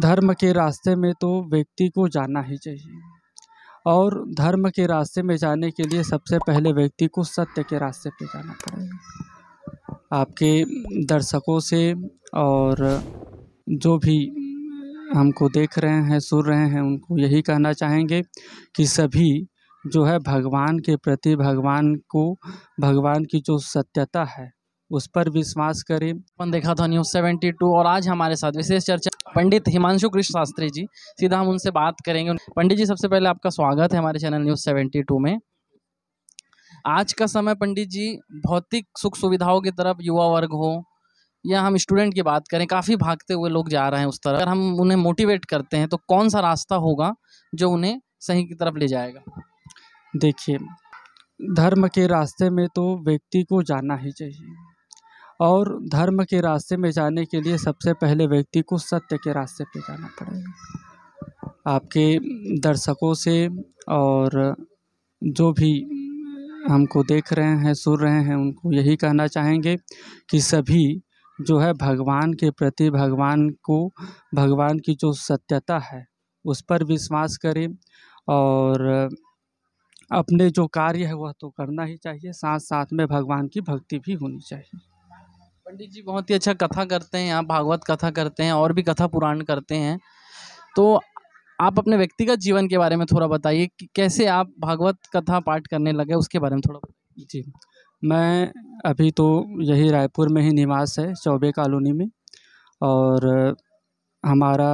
धर्म के रास्ते में तो व्यक्ति को जाना ही चाहिए और धर्म के रास्ते में जाने के लिए सबसे पहले व्यक्ति को सत्य के रास्ते पर जाना पड़ेगा आपके दर्शकों से और जो भी हमको देख रहे हैं सुन रहे हैं उनको यही कहना चाहेंगे कि सभी जो है भगवान के प्रति भगवान को भगवान की जो सत्यता है उस पर विश्वास करें देखा था न्यूज़ सेवेंटी टू और आज हमारे साथ विशेष चर्चा पंडित हिमांशु कृष्ण शास्त्री जी सीधा हम उनसे बात करेंगे पंडित जी सबसे पहले आपका स्वागत है हमारे चैनल न्यूज़ सेवेंटी टू में आज का समय पंडित जी भौतिक सुख सुविधाओं की तरफ युवा वर्ग हो या हम स्टूडेंट की बात करें काफ़ी भागते हुए लोग जा रहे हैं उस तरफ अगर हम उन्हें मोटिवेट करते हैं तो कौन सा रास्ता होगा जो उन्हें सही की तरफ ले जाएगा देखिए धर्म के रास्ते में तो व्यक्ति को जाना ही चाहिए और धर्म के रास्ते में जाने के लिए सबसे पहले व्यक्ति को सत्य के रास्ते पे जाना पड़ेगा आपके दर्शकों से और जो भी हमको देख रहे हैं सुन रहे हैं उनको यही कहना चाहेंगे कि सभी जो है भगवान के प्रति भगवान को भगवान की जो सत्यता है उस पर विश्वास करें और अपने जो कार्य है वह तो करना ही चाहिए साथ साथ में भगवान की भक्ति भी होनी चाहिए पंडित जी बहुत ही अच्छा कथा करते हैं यहाँ भागवत कथा करते हैं और भी कथा पुराण करते हैं तो आप अपने व्यक्तिगत जीवन के बारे में थोड़ा बताइए कि कैसे आप भागवत कथा पाठ करने लगे उसके बारे में थोड़ा जी मैं अभी तो यही रायपुर में ही निवास है चौबे कॉलोनी में और हमारा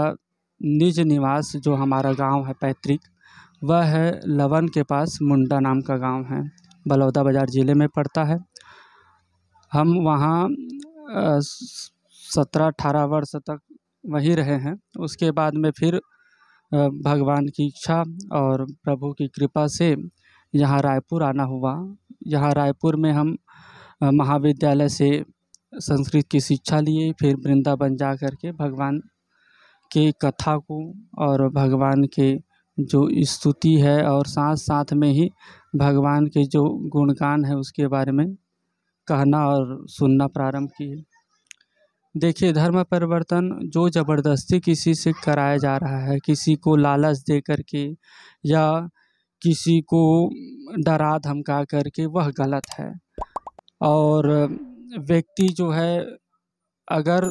निज निवास जो हमारा गांव है पैतृक वह है लवन के पास मुंडा नाम का गांव है बलौदा बाज़ार ज़िले में पड़ता है हम वहाँ सत्रह अठारह वर्ष तक वहीं रहे हैं उसके बाद में फिर भगवान की इच्छा और प्रभु की कृपा से यहाँ रायपुर आना हुआ यहाँ रायपुर में हम महाविद्यालय से संस्कृत की शिक्षा लिए फिर वृंदावन जा कर के भगवान के कथा को और भगवान के जो स्तुति है और साथ साथ में ही भगवान के जो गुणगान है उसके बारे में कहना और सुनना प्रारंभ किए देखिए धर्म परिवर्तन जो ज़बरदस्ती किसी से कराया जा रहा है किसी को लालच दे करके या किसी को डरा धमका करके वह गलत है और व्यक्ति जो है अगर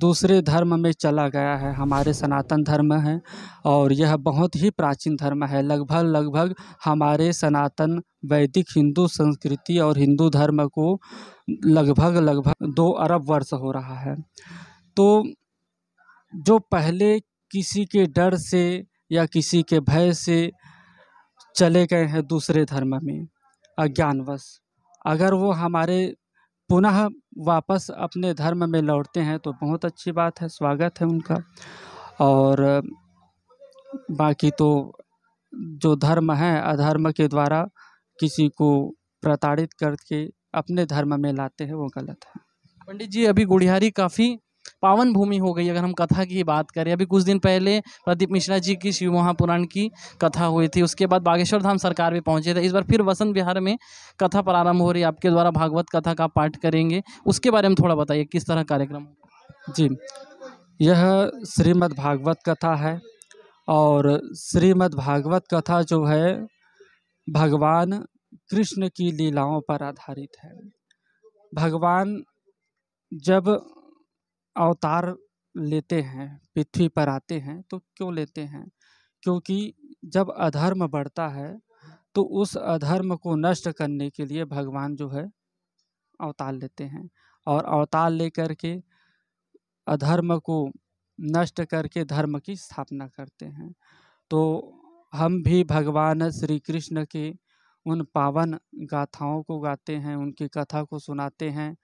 दूसरे धर्म में चला गया है हमारे सनातन धर्म है और यह बहुत ही प्राचीन धर्म है लगभग लगभग हमारे सनातन वैदिक हिंदू संस्कृति और हिंदू धर्म को लगभग लगभग दो अरब वर्ष हो रहा है तो जो पहले किसी के डर से या किसी के भय से चले गए हैं दूसरे धर्म में अज्ञानवश अगर वो हमारे पुनः वापस अपने धर्म में लौटते हैं तो बहुत अच्छी बात है स्वागत है उनका और बाकी तो जो धर्म है अधर्म के द्वारा किसी को प्रताड़ित करके अपने धर्म में लाते हैं वो गलत है पंडित जी अभी गुड़ियारी काफ़ी पावन भूमि हो गई अगर हम कथा की बात करें अभी कुछ दिन पहले प्रदीप मिश्रा जी की शिव महापुराण की कथा हुई थी उसके बाद बागेश्वर धाम सरकार भी पहुंचे थे इस बार फिर वसंत विहार में कथा प्रारंभ हो रही है आपके द्वारा भागवत कथा का पाठ करेंगे उसके बारे में थोड़ा बताइए किस तरह कार्यक्रम जी यह श्रीमद भागवत कथा है और श्रीमद भागवत कथा जो है भगवान कृष्ण की लीलाओं पर आधारित है भगवान जब अवतार लेते हैं पृथ्वी पर आते हैं तो क्यों लेते हैं क्योंकि जब अधर्म बढ़ता है तो उस अधर्म को नष्ट करने के लिए भगवान जो है अवतार लेते हैं और अवतार लेकर के अधर्म को नष्ट करके धर्म की स्थापना करते हैं तो हम भी भगवान श्री कृष्ण के उन पावन गाथाओं को गाते हैं उनकी कथा को सुनाते हैं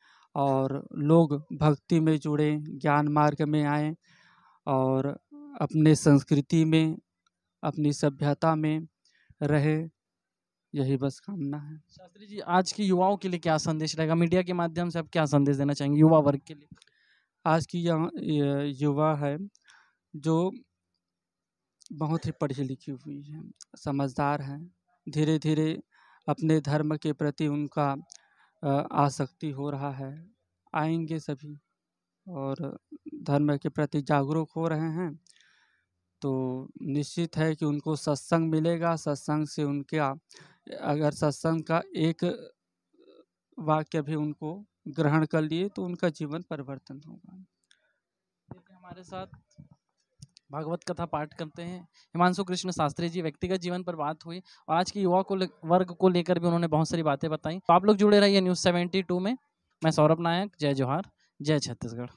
और लोग भक्ति में जुड़े ज्ञान मार्ग में आए और अपने संस्कृति में अपनी सभ्यता में रहे यही बस कामना है शास्त्री जी आज के युवाओं के लिए क्या संदेश रहेगा मीडिया के माध्यम से आप क्या संदेश देना चाहेंगे युवा वर्ग के लिए आज की युवा है जो बहुत ही पढ़ी लिखी हुई है समझदार हैं धीरे धीरे अपने धर्म के प्रति उनका आसक्ति हो रहा है आएंगे सभी और धर्म के प्रति जागरूक हो रहे हैं तो निश्चित है कि उनको सत्संग मिलेगा सत्संग से उनका अगर सत्संग का एक वाक्य भी उनको ग्रहण कर लिए तो उनका जीवन परिवर्तन होगा हमारे साथ भागवत कथा पाठ करते हैं हिमांशु कृष्ण शास्त्री जी व्यक्तिगत जीवन पर बात हुई और आज की युवा को वर्ग को लेकर भी उन्होंने बहुत सारी बातें बताई तो आप लोग जुड़े रहिए न्यूज़ सेवेंटी में मैं सौरभ नायक जय जोहार जय छत्तीसगढ़